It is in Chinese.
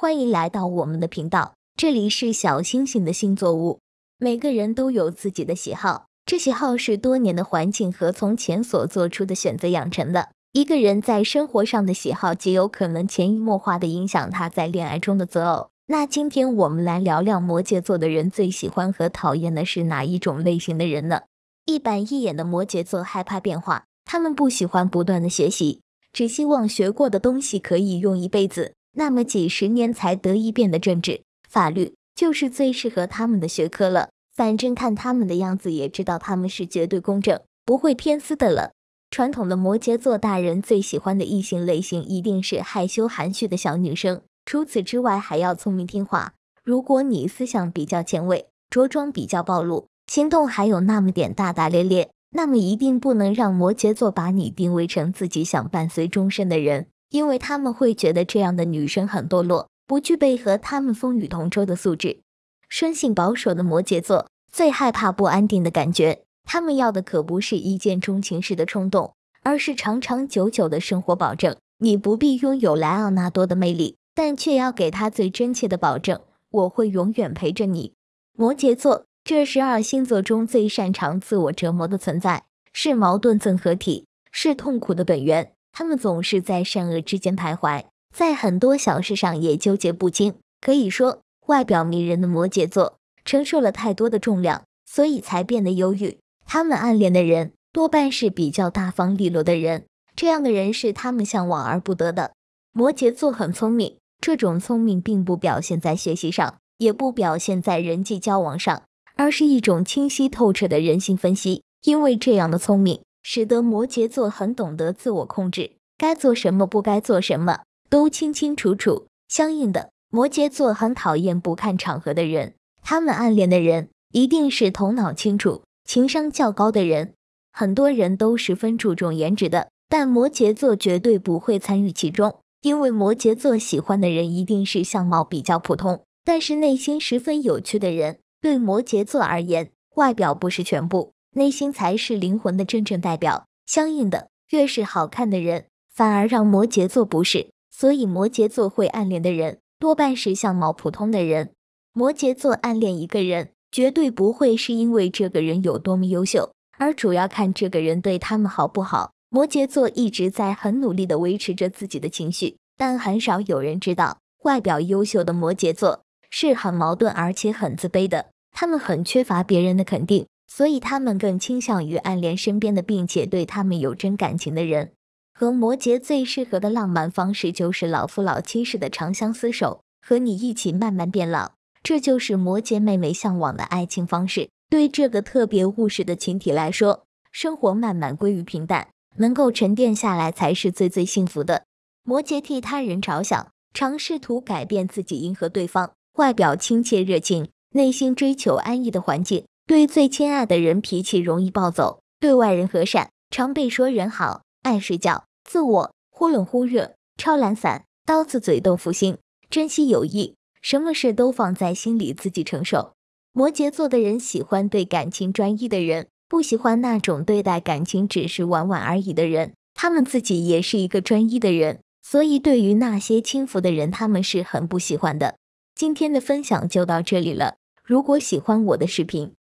欢迎来到我们的频道，这里是小星星的星座屋。每个人都有自己的喜好，这喜好是多年的环境和从前所做出的选择养成的。一个人在生活上的喜好，极有可能潜移默化的影响他在恋爱中的择偶。那今天我们来聊聊摩羯座的人最喜欢和讨厌的是哪一种类型的人呢？一板一眼的摩羯座害怕变化，他们不喜欢不断的学习，只希望学过的东西可以用一辈子。那么几十年才得一遍的政治法律，就是最适合他们的学科了。反正看他们的样子，也知道他们是绝对公正，不会偏私的了。传统的摩羯座大人最喜欢的异性类型，一定是害羞含蓄的小女生。除此之外，还要聪明听话。如果你思想比较前卫，着装比较暴露，行动还有那么点大大咧咧，那么一定不能让摩羯座把你定位成自己想伴随终身的人。因为他们会觉得这样的女生很堕落，不具备和他们风雨同舟的素质。生性保守的摩羯座最害怕不安定的感觉，他们要的可不是一见钟情时的冲动，而是长长久久的生活保证。你不必拥有莱昂纳多的魅力，但却要给他最真切的保证：我会永远陪着你。摩羯座这十二星座中最擅长自我折磨的存在，是矛盾综合体，是痛苦的本源。他们总是在善恶之间徘徊，在很多小事上也纠结不清。可以说，外表迷人的摩羯座承受了太多的重量，所以才变得忧郁。他们暗恋的人多半是比较大方利落的人，这样的人是他们向往而不得的。摩羯座很聪明，这种聪明并不表现在学习上，也不表现在人际交往上，而是一种清晰透彻的人性分析。因为这样的聪明。使得摩羯座很懂得自我控制，该做什么不该做什么都清清楚楚。相应的，摩羯座很讨厌不看场合的人。他们暗恋的人一定是头脑清楚、情商较高的人。很多人都十分注重颜值的，但摩羯座绝对不会参与其中，因为摩羯座喜欢的人一定是相貌比较普通，但是内心十分有趣的人。对摩羯座而言，外表不是全部。内心才是灵魂的真正代表。相应的，越是好看的人，反而让摩羯座不适。所以，摩羯座会暗恋的人多半是相貌普通的人。摩羯座暗恋一个人，绝对不会是因为这个人有多么优秀，而主要看这个人对他们好不好。摩羯座一直在很努力地维持着自己的情绪，但很少有人知道，外表优秀的摩羯座是很矛盾，而且很自卑的。他们很缺乏别人的肯定。所以他们更倾向于暗恋身边的，并且对他们有真感情的人。和摩羯最适合的浪漫方式就是老夫老妻式的长相厮守，和你一起慢慢变老，这就是摩羯妹妹向往的爱情方式。对这个特别务实的群体来说，生活慢慢归于平淡，能够沉淀下来才是最最幸福的。摩羯替他人着想，常试图改变自己迎合对方，外表亲切热情，内心追求安逸的环境。对最亲爱的人脾气容易暴走，对外人和善，常被说人好，爱睡觉，自我忽冷忽热，超懒散，刀子嘴豆腐心，珍惜友谊，什么事都放在心里自己承受。摩羯座的人喜欢对感情专一的人，不喜欢那种对待感情只是玩玩而已的人。他们自己也是一个专一的人，所以对于那些轻浮的人，他们是很不喜欢的。今天的分享就到这里了，如果喜欢我的视频。